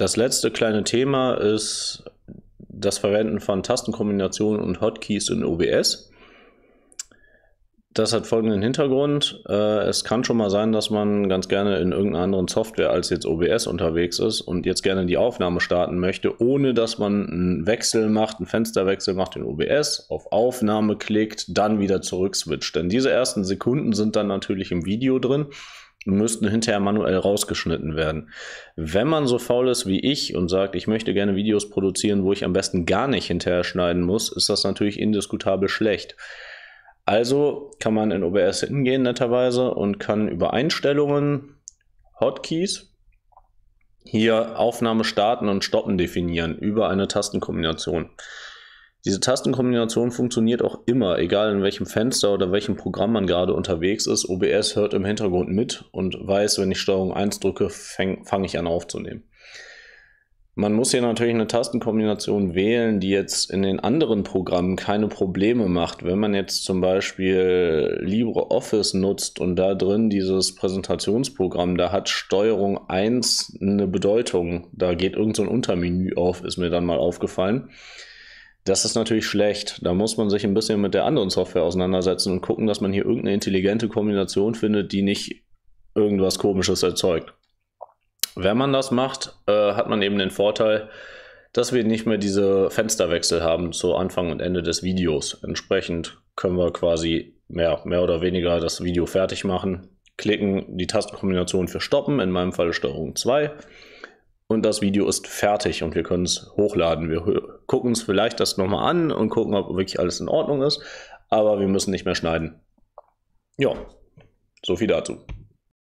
Das letzte kleine Thema ist das Verwenden von Tastenkombinationen und Hotkeys in OBS. Das hat folgenden Hintergrund. Äh, es kann schon mal sein, dass man ganz gerne in irgendeiner anderen Software als jetzt OBS unterwegs ist und jetzt gerne die Aufnahme starten möchte, ohne dass man einen Wechsel macht, einen Fensterwechsel macht in OBS, auf Aufnahme klickt, dann wieder zurück switcht. Denn diese ersten Sekunden sind dann natürlich im Video drin müssten hinterher manuell rausgeschnitten werden. Wenn man so faul ist wie ich und sagt, ich möchte gerne Videos produzieren, wo ich am besten gar nicht hinterher schneiden muss, ist das natürlich indiskutabel schlecht. Also kann man in OBS hingehen netterweise und kann über Einstellungen, Hotkeys, hier Aufnahme starten und stoppen definieren über eine Tastenkombination. Diese Tastenkombination funktioniert auch immer, egal in welchem Fenster oder welchem Programm man gerade unterwegs ist. OBS hört im Hintergrund mit und weiß, wenn ich Steuerung 1 drücke, fange ich an aufzunehmen. Man muss hier natürlich eine Tastenkombination wählen, die jetzt in den anderen Programmen keine Probleme macht. Wenn man jetzt zum Beispiel LibreOffice nutzt und da drin dieses Präsentationsprogramm, da hat Steuerung 1 eine Bedeutung. Da geht irgendein so Untermenü auf, ist mir dann mal aufgefallen. Das ist natürlich schlecht. Da muss man sich ein bisschen mit der anderen Software auseinandersetzen und gucken, dass man hier irgendeine intelligente Kombination findet, die nicht irgendwas Komisches erzeugt. Wenn man das macht, äh, hat man eben den Vorteil, dass wir nicht mehr diese Fensterwechsel haben zu Anfang und Ende des Videos. Entsprechend können wir quasi mehr, mehr oder weniger das Video fertig machen, klicken die Tastenkombination für Stoppen, in meinem Fall Steuerung 2 und das Video ist fertig und wir können es hochladen. Wir gucken uns vielleicht das nochmal an und gucken, ob wirklich alles in Ordnung ist. Aber wir müssen nicht mehr schneiden. Ja, so viel dazu.